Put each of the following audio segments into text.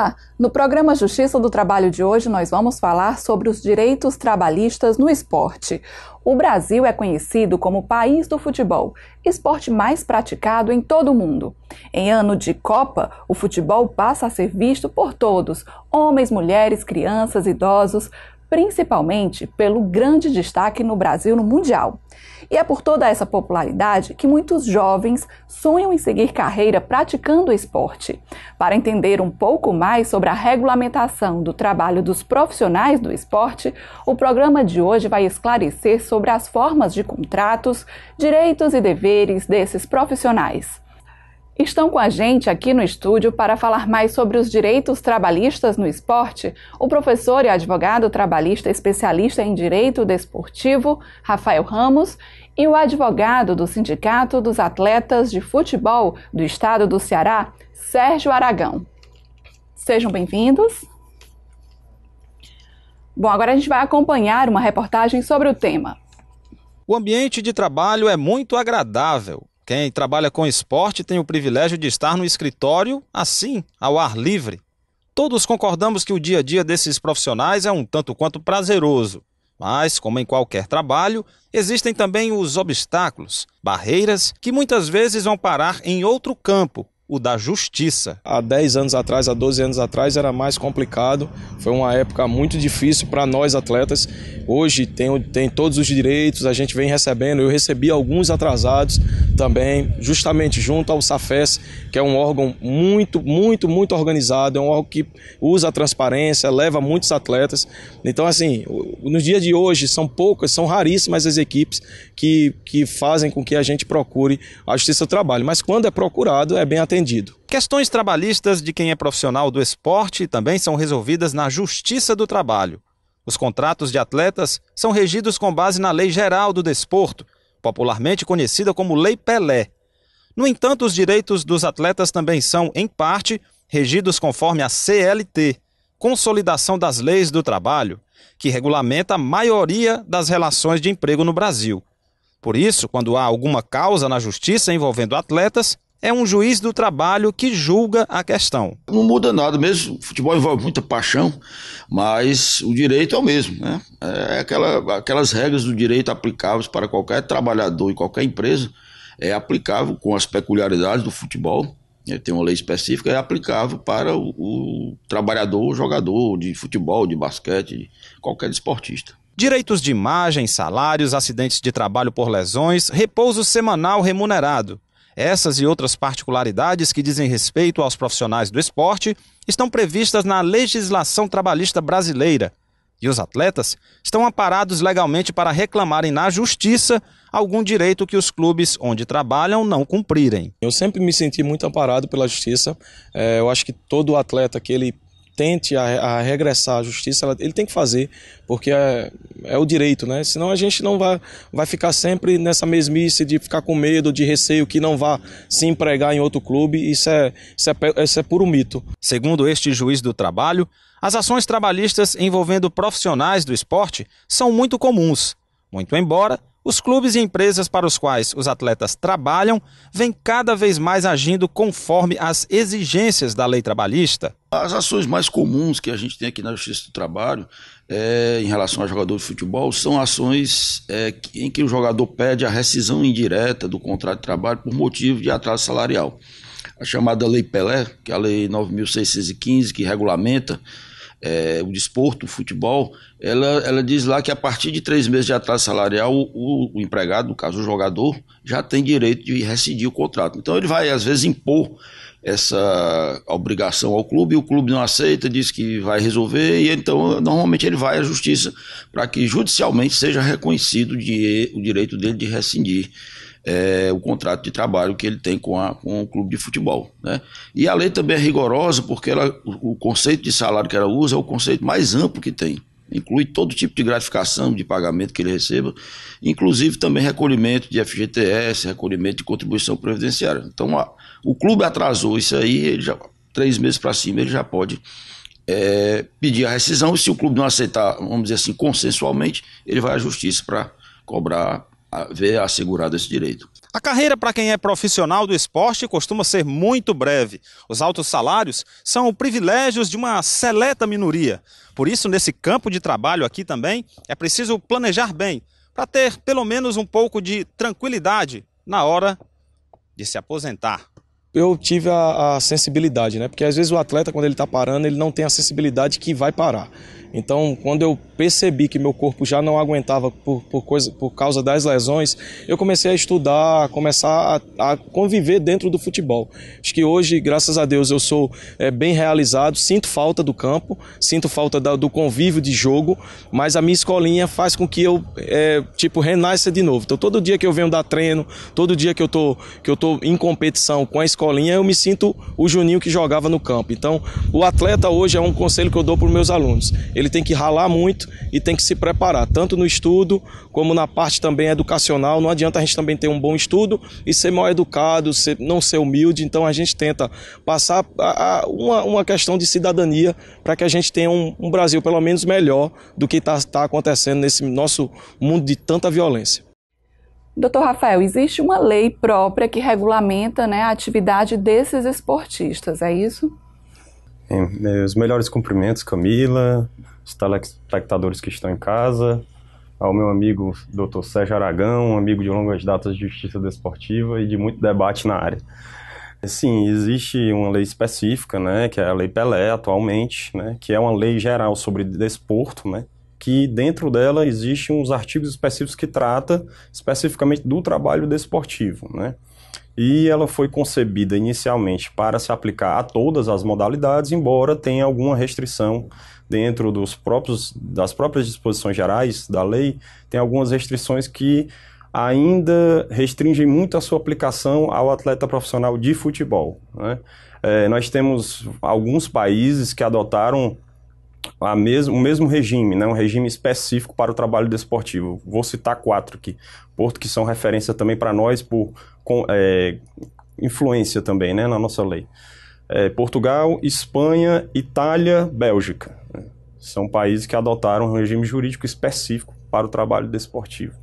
Olá! No programa Justiça do Trabalho de hoje, nós vamos falar sobre os direitos trabalhistas no esporte. O Brasil é conhecido como o país do futebol, esporte mais praticado em todo o mundo. Em ano de Copa, o futebol passa a ser visto por todos: homens, mulheres, crianças, idosos, principalmente pelo grande destaque no Brasil no Mundial. E é por toda essa popularidade que muitos jovens sonham em seguir carreira praticando esporte. Para entender um pouco mais sobre a regulamentação do trabalho dos profissionais do esporte, o programa de hoje vai esclarecer sobre as formas de contratos, direitos e deveres desses profissionais estão com a gente aqui no estúdio para falar mais sobre os direitos trabalhistas no esporte o professor e advogado trabalhista especialista em direito desportivo, Rafael Ramos, e o advogado do Sindicato dos Atletas de Futebol do Estado do Ceará, Sérgio Aragão. Sejam bem-vindos. Bom, agora a gente vai acompanhar uma reportagem sobre o tema. O ambiente de trabalho é muito agradável. Quem trabalha com esporte tem o privilégio de estar no escritório, assim, ao ar livre. Todos concordamos que o dia a dia desses profissionais é um tanto quanto prazeroso. Mas, como em qualquer trabalho, existem também os obstáculos, barreiras que muitas vezes vão parar em outro campo o da justiça. Há 10 anos atrás, há 12 anos atrás, era mais complicado. Foi uma época muito difícil para nós atletas. Hoje tem, tem todos os direitos, a gente vem recebendo. Eu recebi alguns atrasados também, justamente junto ao SAFES, que é um órgão muito, muito, muito organizado. É um órgão que usa a transparência, leva muitos atletas. Então, assim, nos dias de hoje, são poucas, são raríssimas as equipes que, que fazem com que a gente procure a justiça do trabalho. Mas quando é procurado, é bem atendido Questões trabalhistas de quem é profissional do esporte também são resolvidas na Justiça do Trabalho. Os contratos de atletas são regidos com base na Lei Geral do Desporto, popularmente conhecida como Lei Pelé. No entanto, os direitos dos atletas também são, em parte, regidos conforme a CLT, Consolidação das Leis do Trabalho, que regulamenta a maioria das relações de emprego no Brasil. Por isso, quando há alguma causa na justiça envolvendo atletas, é um juiz do trabalho que julga a questão. Não muda nada mesmo. O futebol envolve muita paixão, mas o direito é o mesmo, né? É aquela, aquelas regras do direito aplicáveis para qualquer trabalhador e qualquer empresa é aplicável com as peculiaridades do futebol. Né? Tem uma lei específica, é aplicável para o, o trabalhador, jogador de futebol, de basquete, de qualquer esportista direitos de imagem, salários, acidentes de trabalho por lesões, repouso semanal remunerado. Essas e outras particularidades que dizem respeito aos profissionais do esporte estão previstas na legislação trabalhista brasileira. E os atletas estão amparados legalmente para reclamarem na justiça algum direito que os clubes onde trabalham não cumprirem. Eu sempre me senti muito amparado pela justiça. É, eu acho que todo atleta que ele tente a, a regressar à justiça, ela, ele tem que fazer, porque é, é, o direito, né? Senão a gente não vai, vai ficar sempre nessa mesmice de ficar com medo, de receio que não vá se empregar em outro clube. Isso é, isso é, isso é puro mito. Segundo este juiz do trabalho, as ações trabalhistas envolvendo profissionais do esporte são muito comuns, muito embora os clubes e empresas para os quais os atletas trabalham vêm cada vez mais agindo conforme as exigências da lei trabalhista. As ações mais comuns que a gente tem aqui na Justiça do Trabalho é, em relação a jogador de futebol são ações é, em que o jogador pede a rescisão indireta do contrato de trabalho por motivo de atraso salarial. A chamada Lei Pelé, que é a Lei 9.615, que regulamenta é, o desporto, o futebol, ela, ela diz lá que a partir de três meses de atraso salarial, o, o, empregado, no caso o jogador, já tem direito de rescindir o contrato. Então ele vai, às vezes, impor essa obrigação ao clube, e o clube não aceita, diz que vai resolver, e então normalmente ele vai à justiça para que judicialmente seja reconhecido de, o direito dele de rescindir é, o contrato de trabalho que ele tem com, a, com o clube de futebol. Né? E a lei também é rigorosa porque ela, o, o conceito de salário que ela usa é o conceito mais amplo que tem. Inclui todo tipo de gratificação, de pagamento que ele receba, inclusive também recolhimento de FGTS, recolhimento de contribuição previdenciária. Então, a, o clube atrasou isso aí, ele já, três meses para cima, ele já pode é, pedir a rescisão. E se o clube não aceitar, vamos dizer assim, consensualmente, ele vai à justiça para cobrar ver assegurado esse direito. A carreira para quem é profissional do esporte costuma ser muito breve. Os altos salários são privilégios de uma seleta minoria. Por isso, nesse campo de trabalho aqui também, é preciso planejar bem para ter pelo menos um pouco de tranquilidade na hora de se aposentar eu tive a, a, sensibilidade, né? Porque às vezes o atleta, quando ele está parando, ele não tem a sensibilidade que vai parar. Então, quando eu percebi que meu corpo já não aguentava por, por, coisa, por causa das lesões, eu comecei a estudar, a começar a, a conviver dentro do futebol. Acho que hoje, graças a Deus, eu sou é, bem realizado, sinto falta do campo, sinto falta da, do convívio de jogo, mas a minha escolinha faz com que eu, é, tipo, renasça de novo. Então, todo dia que eu venho dar treino, todo dia que eu tô, que eu tô em competição com a escola, escolinha, eu me sinto o Juninho que jogava no campo. Então, o atleta hoje é um conselho que eu dou para os meus alunos. Ele tem que ralar muito e tem que se preparar, tanto no estudo como na parte também educacional. Não adianta a gente também ter um bom estudo e ser mal educado, ser, não ser humilde. Então, a gente tenta passar a, a, uma, uma questão de cidadania para que a gente tenha um, um, Brasil pelo menos melhor do que está tá acontecendo nesse nosso mundo de tanta violência. Doutor Rafael, existe uma lei própria que regulamenta né, a atividade desses esportistas, é isso? Bem, né, os melhores cumprimentos, Camila, os telespectadores que estão em casa, ao meu amigo Doutor Sérgio Aragão, um amigo de longas datas de justiça desportiva e de muito debate na área. Sim, existe uma lei específica, né, que é a Lei Pelé atualmente, né, que é uma lei geral sobre desporto, né, que dentro dela existem uns artigos específicos que trata especificamente do trabalho desportivo, né? E ela foi concebida inicialmente para se aplicar a todas as modalidades, embora tenha alguma restrição dentro dos próprios, das próprias disposições gerais da lei, tem algumas restrições que ainda restringem muito a sua aplicação ao atleta profissional de futebol. Né? É, nós temos alguns países que adotaram a mes o mesmo regime, né, um regime específico para o trabalho desportivo. Vou citar quatro aqui. Porto, que são referência também para nós por com, é, influência também né, na nossa lei. É, Portugal, Espanha, Itália, Bélgica. São países que adotaram um regime jurídico específico para o trabalho desportivo.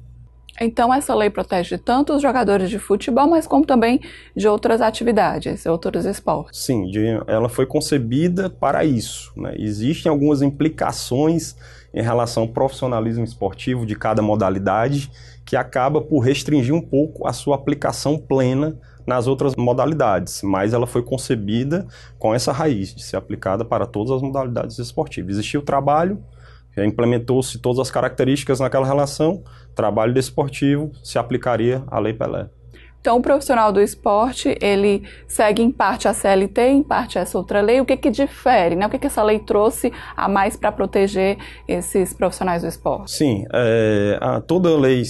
Então, essa lei protege tanto os jogadores de futebol, mas como também de outras atividades, outros esportes. Sim, ela foi concebida para isso. Né? Existem algumas implicações em relação ao profissionalismo esportivo de cada modalidade que acaba por restringir um pouco a sua aplicação plena nas outras modalidades, mas ela foi concebida com essa raiz de ser aplicada para todas as modalidades esportivas. Existia o trabalho, implementou-se todas as características naquela relação, trabalho desportivo, se aplicaria a Lei Pelé. Então, o profissional do esporte, ele segue em parte a CLT, em parte essa outra lei. O que que difere, né? O que que essa lei trouxe a mais para proteger esses profissionais do esporte? Sim, é, a, toda, lei,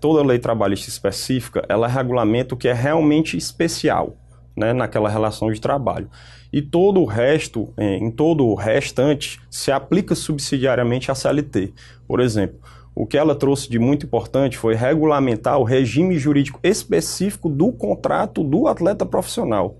toda lei trabalhista específica, ela regulamenta o que é realmente especial, né, naquela relação de trabalho e todo o resto, é, em todo o restante, se aplica subsidiariamente à CLT. Por exemplo, o que ela trouxe de muito importante foi regulamentar o regime jurídico específico do contrato do atleta profissional.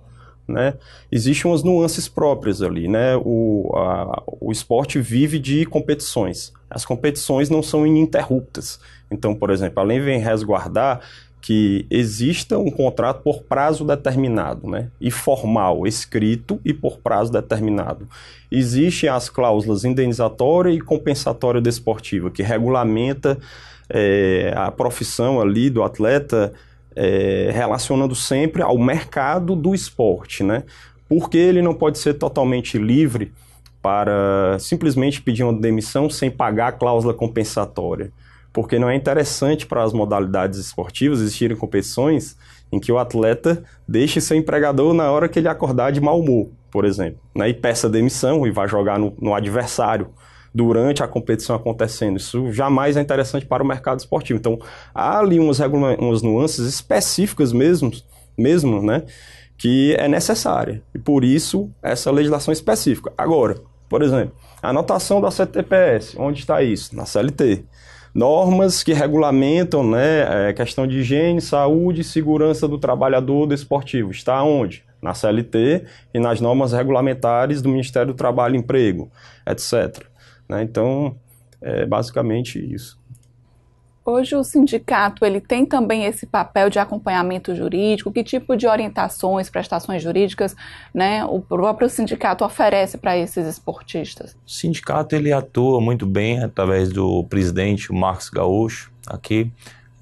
Né? Existem umas nuances próprias ali, né? O, a, o esporte vive de competições. As competições não são ininterruptas. Então, por exemplo, além vem resguardar que exista um contrato por prazo determinado, né? E formal, escrito e por prazo determinado. Existem as cláusulas indenizatória e compensatória desportiva, que regulamenta é, a profissão ali do atleta, é, relacionando sempre ao mercado do esporte, né? Porque ele não pode ser totalmente livre para simplesmente pedir uma demissão sem pagar a cláusula compensatória porque não é interessante para as modalidades esportivas existirem competições em que o atleta deixe seu empregador na hora que ele acordar de mau humor, por exemplo, né? e peça demissão e vá jogar no, no adversário durante a competição acontecendo. Isso jamais é interessante para o mercado esportivo. Então, há ali umas, umas nuances específicas mesmo, mesmo né? que é necessária. E por isso, essa legislação específica. Agora, por exemplo, a anotação da CTPS, onde está isso? Na CLT normas que regulamentam né, a é, questão de higiene, saúde e segurança do trabalhador desportivo. Está onde? Na CLT e nas normas regulamentares do Ministério do Trabalho e Emprego, etc. Né? Então, é basicamente isso. Hoje o sindicato ele tem também esse papel de acompanhamento jurídico, que tipo de orientações, prestações jurídicas, né, o próprio sindicato oferece para esses esportistas? O sindicato ele atua muito bem através do presidente Marcos Gaúcho aqui.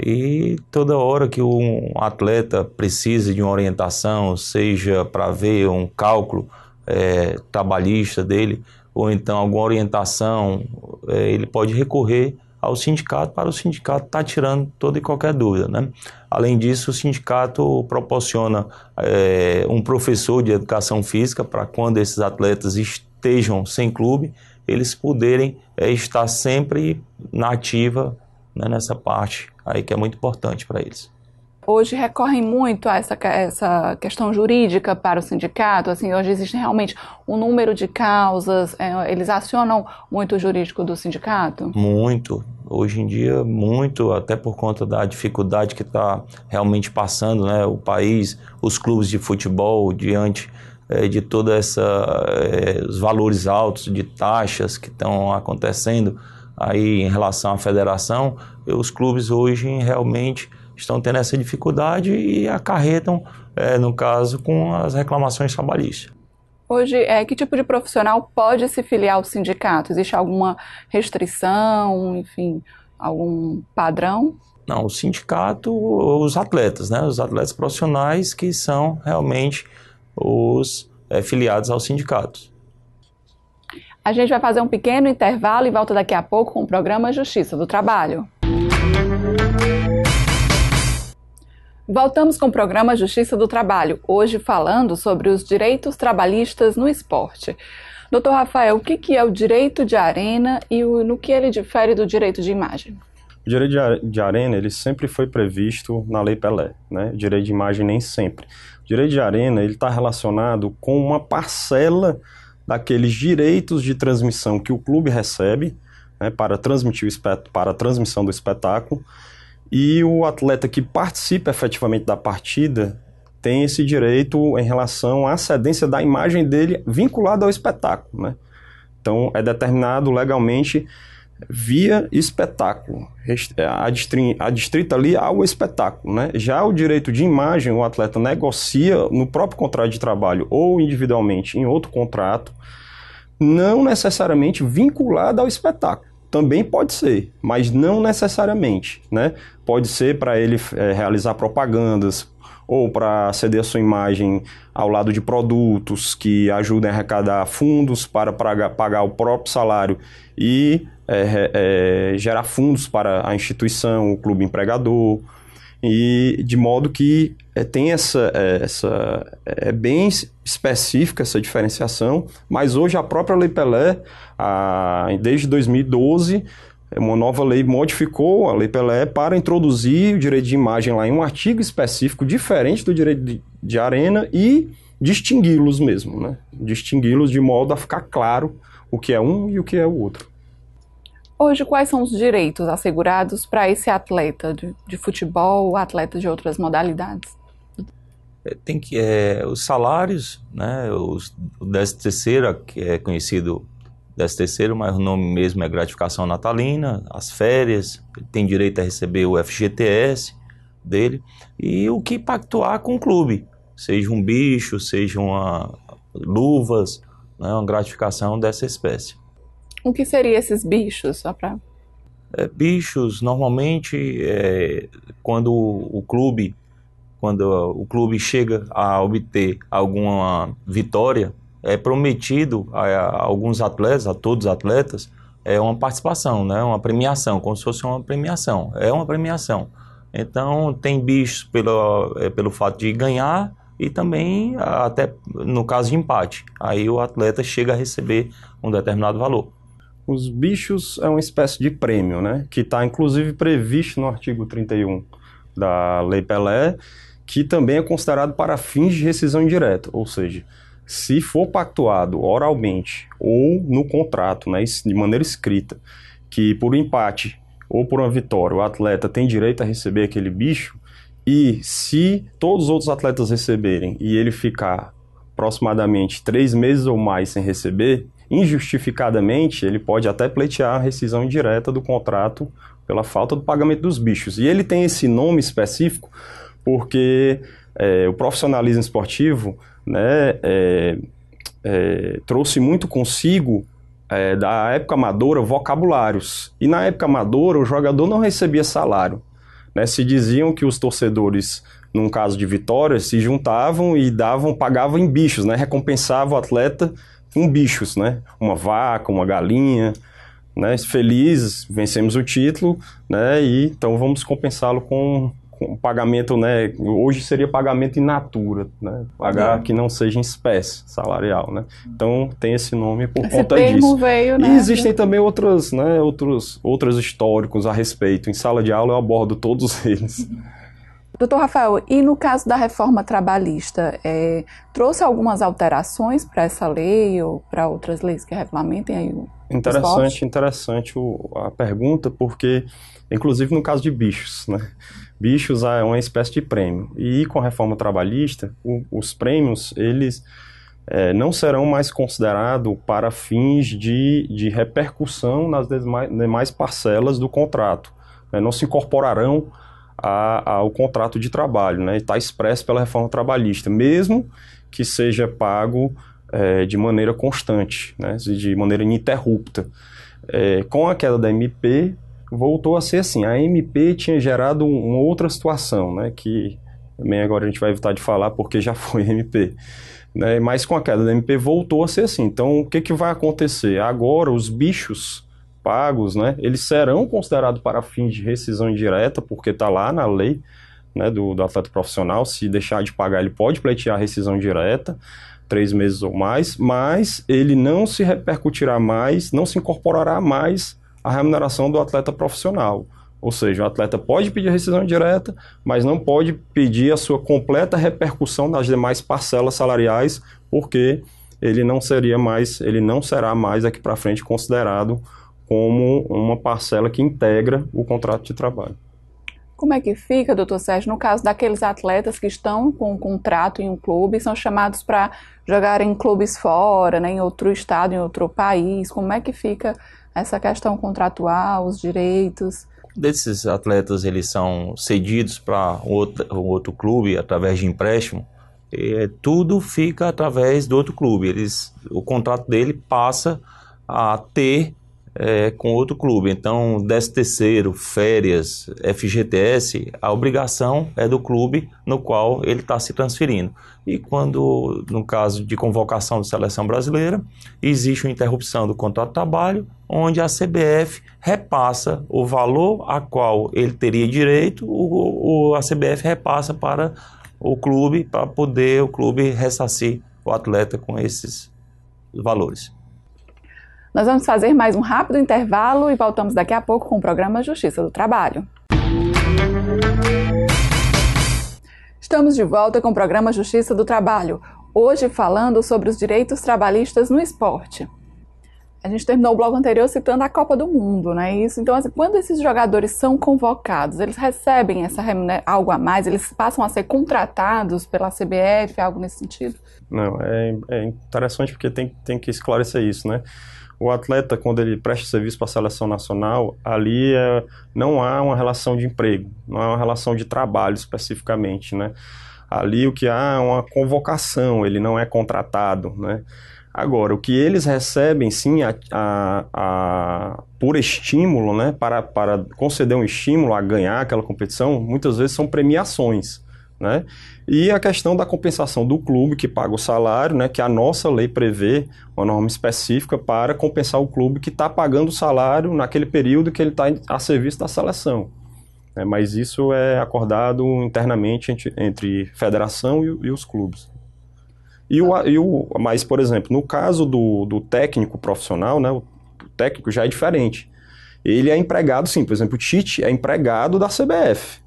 E toda hora que um atleta precise de uma orientação, seja para ver um cálculo é, trabalhista dele, ou então alguma orientação, é, ele pode recorrer ao sindicato para o sindicato estar tá tirando toda e qualquer dúvida. Né? Além disso, o sindicato proporciona é, um professor de educação física para quando esses atletas estejam sem clube, eles poderem é, estar sempre na ativa né, nessa parte aí que é muito importante para eles hoje recorrem muito a essa, essa questão jurídica para o sindicato. Assim, hoje existe realmente um número de causas. É, eles acionam muito o jurídico do sindicato? Muito. Hoje em dia, muito, até por conta da dificuldade que está realmente passando né, o país, os clubes de futebol, diante é, de todos é, os valores altos de taxas que estão acontecendo aí em relação à federação, os clubes hoje realmente estão tendo essa dificuldade e acarretam, é, no caso, com as reclamações trabalhistas. Hoje, é, que tipo de profissional pode se filiar ao sindicato? Existe alguma restrição, enfim, algum padrão? Não, o sindicato, os atletas, né? Os atletas profissionais que são realmente os é, filiados ao sindicato. A gente vai fazer um pequeno intervalo e volta daqui a pouco com o programa Justiça do Trabalho. Voltamos com o programa Justiça do Trabalho, hoje falando sobre os direitos trabalhistas no esporte. Doutor Rafael, o que é o direito de arena e no que ele difere do direito de imagem? O direito de arena ele sempre foi previsto na Lei Pelé, né? O direito de imagem nem sempre. O direito de arena ele está relacionado com uma parcela daqueles direitos de transmissão que o clube recebe né, para transmitir o para a transmissão do espetáculo e o atleta que participa efetivamente da partida tem esse direito em relação à cedência da imagem dele vinculada ao espetáculo. Né? Então, é determinado legalmente via espetáculo, é, adstrita ali ao espetáculo. Né? Já o direito de imagem, o atleta negocia no próprio contrato de trabalho ou individualmente em outro contrato, não necessariamente vinculado ao espetáculo. Também pode ser, mas não necessariamente, né? Pode ser para ele é, realizar propagandas ou para ceder a sua imagem ao lado de produtos que ajudem a arrecadar fundos para, pagar o próprio salário e é, é, gerar fundos para a instituição, o clube empregador, e de modo que é, tem essa, é, essa é bem específica essa diferenciação, mas hoje a própria Lei Pelé, a, desde 2012, uma nova lei modificou a Lei Pelé para introduzir o direito de imagem lá em um artigo específico diferente do direito de, de arena e distingui-los mesmo, né? distingui-los de modo a ficar claro o que é um e o que é o outro. Hoje, quais são os direitos assegurados para esse atleta de, de futebol, atleta de outras modalidades? É, tem que é, os salários, né? Os, o 13 terceiro que é conhecido 13 terceiro, mas o nome mesmo é gratificação natalina, as férias, ele tem direito a receber o FGTS dele e o que pactuar com o clube, seja um bicho, seja uma luvas, né, uma gratificação dessa espécie. O que seriam esses bichos, só É, bichos, normalmente, é, quando o clube quando o clube chega a obter alguma vitória, é prometido a, alguns atletas, a todos os atletas, é uma participação, né? uma premiação, como se fosse uma premiação. É uma premiação. Então, tem bichos pelo, é, pelo fato de ganhar e também até no caso de empate. Aí o atleta chega a receber um determinado valor. Os bichos é uma espécie de prêmio, né? Que está inclusive previsto no artigo 31 da Lei Pelé, que também é considerado para fins de rescisão indireta, ou seja, se for pactuado oralmente ou no contrato, né, de maneira escrita, que por um empate ou por uma vitória o atleta tem direito a receber aquele bicho, e se todos os outros atletas receberem e ele ficar aproximadamente três meses ou mais sem receber, injustificadamente, ele pode até pleitear a rescisão indireta do contrato pela falta do pagamento dos bichos. E ele tem esse nome específico porque é, o profissionalismo esportivo né, é, é, trouxe muito consigo, é, da época amadora, vocabulários. E na época amadora, o jogador não recebia salário. Né? Se diziam que os torcedores num caso de vitória, se juntavam e davam, pagavam em bichos, né? Recompensava o atleta um bichos, né? Uma vaca, uma galinha, né? Felizes, vencemos o título, né? E então vamos compensá-lo com, com pagamento, né? Hoje seria pagamento in natura, né? Pagar é. que não seja em espécie salarial, né? Então tem esse nome por esse conta disso. Veio, né? E existem também outras, né? Outros, outros históricos a respeito. Em sala de aula eu abordo todos eles. Doutor Rafael, e no caso da reforma trabalhista, é, trouxe algumas alterações para essa lei ou para outras leis que regulamentem aí o Interessante, interessante o, a pergunta, porque, inclusive no caso de bichos, né? Bichos é uma espécie de prêmio. E com a reforma trabalhista, o, os prêmios, eles é, não serão mais considerados para fins de, de repercussão nas demais, demais parcelas do contrato. Né? Não se incorporarão a, ao contrato de trabalho, né? Está expresso pela reforma trabalhista, mesmo que seja pago é, de maneira constante, né? De maneira ininterrupta. É, com a queda da MP voltou a ser assim. A MP tinha gerado um, uma outra situação, né? Que também agora a gente vai evitar de falar porque já foi MP. Né? Mas com a queda da MP voltou a ser assim. Então o que, que vai acontecer? Agora os bichos pagos, né, eles serão considerados para fins de rescisão indireta, porque está lá na lei né, do, do atleta profissional, se deixar de pagar, ele pode pleitear rescisão direta, três meses ou mais, mas ele não se repercutirá mais, não se incorporará mais à remuneração do atleta profissional. Ou seja, o atleta pode pedir rescisão direta, mas não pode pedir a sua completa repercussão nas demais parcelas salariais, porque ele não seria mais, ele não será mais aqui para frente considerado como uma parcela que integra o contrato de trabalho. Como é que fica, doutor Sérgio, no caso daqueles atletas que estão com um contrato em um clube e são chamados para jogar em clubes fora, né, em outro estado, em outro país? Como é que fica essa questão contratual, os direitos? Desses atletas, eles são cedidos para outro, outro clube através de empréstimo. É, tudo fica através do outro clube. Eles, o contrato dele passa a ter é, com outro clube. Então, 13 terceiro, férias, FGTS, a obrigação é do clube no qual ele está se transferindo. E quando, no caso de convocação de seleção brasileira, existe uma interrupção do contrato de trabalho, onde a CBF repassa o valor a qual ele teria direito, o, o a CBF repassa para o clube, para poder o clube ressarcir o atleta com esses valores. Nós vamos fazer mais um rápido intervalo e voltamos daqui a pouco com o programa Justiça do Trabalho. Estamos de volta com o programa Justiça do Trabalho, hoje falando sobre os direitos trabalhistas no esporte a gente terminou o bloco anterior citando a Copa do Mundo, né? Isso. Então, assim, quando esses jogadores são convocados, eles recebem essa né, algo a mais, eles passam a ser contratados pela CBF, algo nesse sentido? Não, é, é interessante porque tem, tem que esclarecer isso, né? O atleta, quando ele presta serviço para a seleção nacional, ali é, não há uma relação de emprego, não há uma relação de trabalho especificamente, né? Ali o que há é uma convocação, ele não é contratado, né? Agora, o que eles recebem, sim, a, a, a, por estímulo, né, para, para conceder um estímulo a ganhar aquela competição, muitas vezes são premiações. Né? E a questão da compensação do clube que paga o salário, né, que a nossa lei prevê uma norma específica para compensar o clube que está pagando o salário naquele período que ele está a serviço da seleção. Né? Mas isso é acordado internamente entre, entre federação e, e os clubes. E o, e o, mas, por exemplo, no caso do, do técnico profissional, né, o técnico já é diferente. Ele é empregado, sim. Por exemplo, o Tite é empregado da CBF,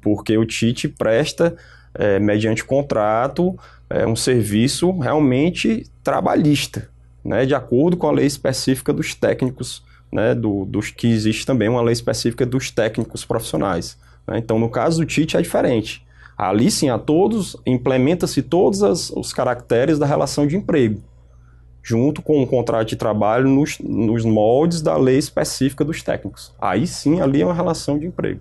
porque o Tite presta, é, mediante contrato, é, um serviço realmente trabalhista, né, de acordo com a lei específica dos técnicos, né, do, dos que existe também uma lei específica dos técnicos profissionais. Né? Então, no caso do Tite é diferente. Ali sim, a todos, implementa-se todos as, os caracteres da relação de emprego, junto com o contrato de trabalho nos, nos moldes da lei específica dos técnicos. Aí sim, ali é uma relação de emprego.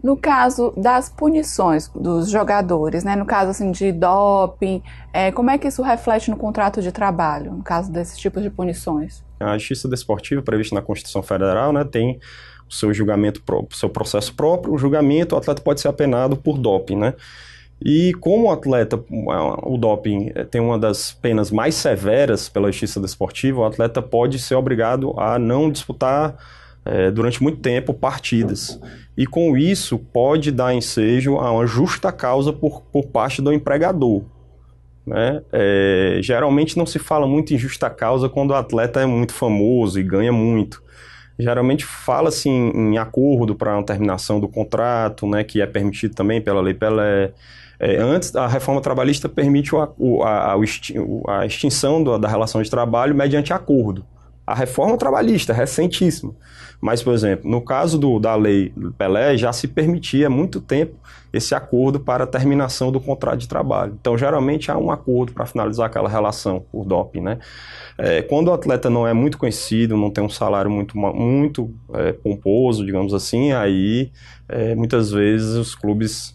No caso das punições dos jogadores, né? no caso assim, de doping, é, como é que isso reflete no contrato de trabalho, no caso desses tipos de punições? A justiça desportiva prevista na Constituição Federal né, tem seu julgamento próprio, seu processo próprio, o julgamento, o atleta pode ser apenado por doping, né? E como o atleta, o doping eh, tem uma das penas mais severas pela justiça desportiva, o atleta pode ser obrigado a não disputar é, durante muito tempo partidas. E com isso pode dar ensejo a uma justa causa por, por parte do empregador. Né? É, geralmente não se fala muito em justa causa quando o atleta é muito famoso e ganha muito geralmente fala-se em, assim, em, acordo para uma terminação do contrato, né, que é permitido também pela Lei Pelé. É, antes, a reforma trabalhista permite o, o, a, a, extinção do, da relação de trabalho mediante acordo. A reforma trabalhista, recentíssima. Mas, por exemplo, no caso do, da lei Pelé, já se permitia há muito tempo esse acordo para a terminação do contrato de trabalho. Então, geralmente há um acordo para finalizar aquela relação por doping, né? É, quando o atleta não é muito conhecido, não tem um salário muito, muito é, pomposo, digamos assim, aí é, muitas vezes os clubes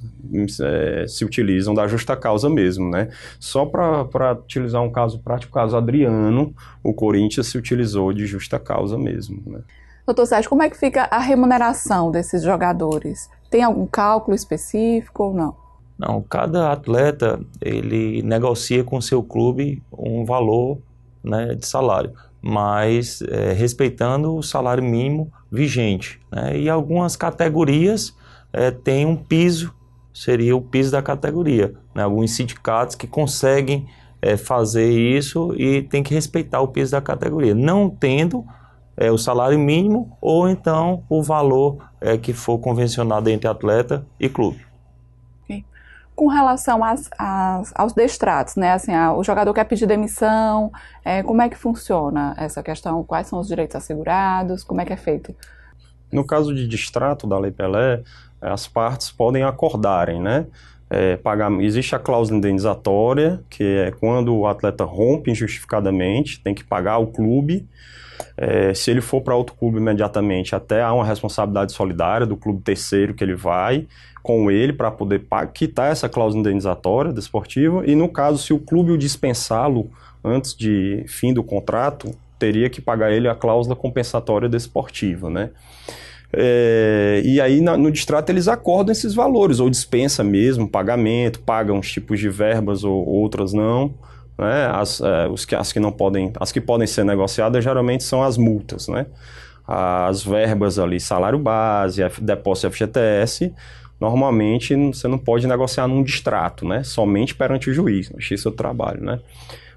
é, se utilizam da justa causa mesmo, né? Só para utilizar um caso prático, o caso Adriano, o Corinthians se utilizou de justa causa mesmo, né? Doutor Sérgio, como é que fica a remuneração desses jogadores? Tem algum cálculo específico ou não? Não, cada atleta ele negocia com seu clube um valor né, de salário, mas é, respeitando o salário mínimo vigente. Né, e algumas categorias é, têm um piso, seria o piso da categoria. Né, alguns sindicatos que conseguem é, fazer isso e tem que respeitar o piso da categoria. Não tendo, é, o salário mínimo ou então o valor é, que for convencionado entre atleta e clube. Com relação às, às, aos destratos, né? Assim, a, ah, o jogador quer pedir demissão, é, como é que funciona essa questão? Quais são os direitos assegurados? Como é que é feito? No caso de distrato da Lei Pelé, é, as partes podem acordarem, né? É, pagar, existe a cláusula indenizatória, que é quando o atleta rompe injustificadamente, tem que pagar o clube. É, se ele for para outro clube imediatamente, até há uma responsabilidade solidária do clube terceiro que ele vai com ele para poder quitar essa cláusula indenizatória desportiva. E no caso, se o clube o dispensá-lo antes de fim do contrato, teria que pagar ele a cláusula compensatória desportiva, né? É, e aí na, no distrato eles acordam esses valores, ou dispensa mesmo pagamento, pagam uns tipos de verbas ou outras não. Né? As, é, os que, as que não podem, as que podem ser negociadas geralmente são as multas, né? As verbas ali, salário base, depósito FGTS, normalmente você não pode negociar num distrato, né? Somente perante o juiz, no justiça do trabalho, né?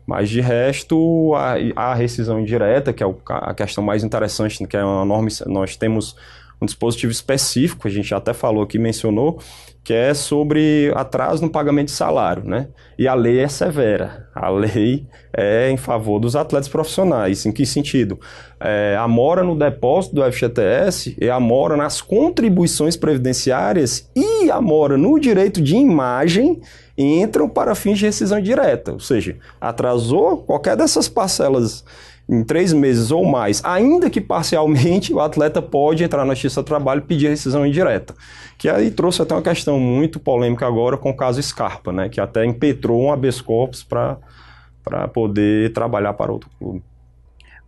Mas de resto, a, a rescisão indireta, que é o, a questão mais interessante, que é uma norma, nós temos um dispositivo específico, a gente até falou aqui, mencionou, que é sobre atraso no pagamento de salário, né? E a lei é severa. A lei é em favor dos atletas profissionais. Em que sentido? É, a mora no depósito do FGTS e a mora nas contribuições previdenciárias e a mora no direito de imagem entram para fins de rescisão direta. Ou seja, atrasou qualquer dessas parcelas em três meses ou mais, ainda que parcialmente, o atleta pode entrar na Justiça do Trabalho e pedir rescisão indireta. Que aí trouxe até uma questão muito polêmica agora com o caso Scarpa, né? que até impetrou um habeas corpus para poder trabalhar para outro clube.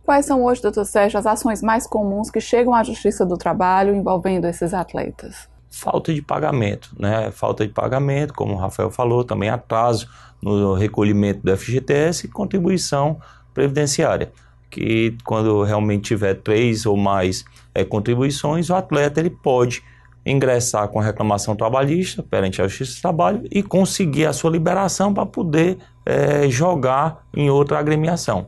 Quais são hoje, doutor Sérgio, as ações mais comuns que chegam à Justiça do Trabalho envolvendo esses atletas? Falta de pagamento, né? Falta de pagamento, como o Rafael falou, também atraso no recolhimento do FGTS e contribuição previdenciária que quando realmente tiver três ou mais é, contribuições, o atleta ele pode ingressar com reclamação trabalhista perante a Justiça do Trabalho e conseguir a sua liberação para poder é, jogar em outra agremiação.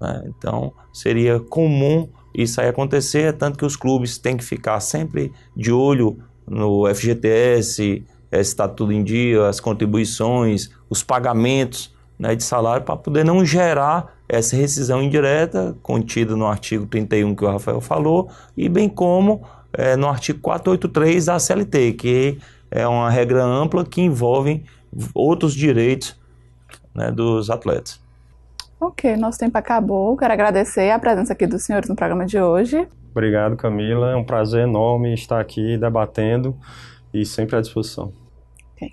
Né? Então, seria comum isso aí acontecer, é tanto que os clubes têm que ficar sempre de olho no FGTS, eh, se está tudo em dia, as contribuições, os pagamentos né, de salário, para poder não gerar essa rescisão indireta contida no artigo 31 que o Rafael falou, e bem como é, no artigo 483 da CLT, que é uma regra ampla que envolve outros direitos né, dos atletas. Ok, nosso tempo acabou. Quero agradecer a presença aqui dos senhores no programa de hoje. Obrigado, Camila. É um prazer enorme estar aqui debatendo e sempre à disposição. Okay.